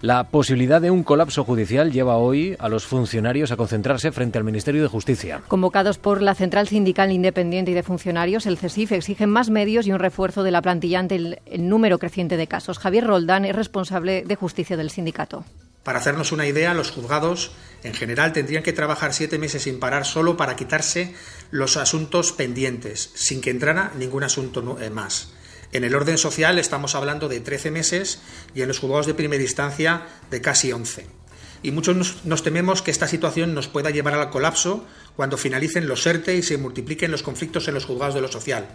La posibilidad de un colapso judicial lleva hoy a los funcionarios a concentrarse frente al Ministerio de Justicia. Convocados por la Central Sindical Independiente y de Funcionarios, el CESIF exige más medios y un refuerzo de la plantilla ante el, el número creciente de casos. Javier Roldán es responsable de justicia del sindicato. Para hacernos una idea, los juzgados en general tendrían que trabajar siete meses sin parar solo para quitarse los asuntos pendientes, sin que entrara ningún asunto eh, más. En el orden social estamos hablando de 13 meses y en los juzgados de primera distancia de casi 11. Y muchos nos, nos, tememos que esta situación nos pueda llevar al colapso cuando finalicen los ERTE y se multipliquen los conflictos en los juzgados de lo social.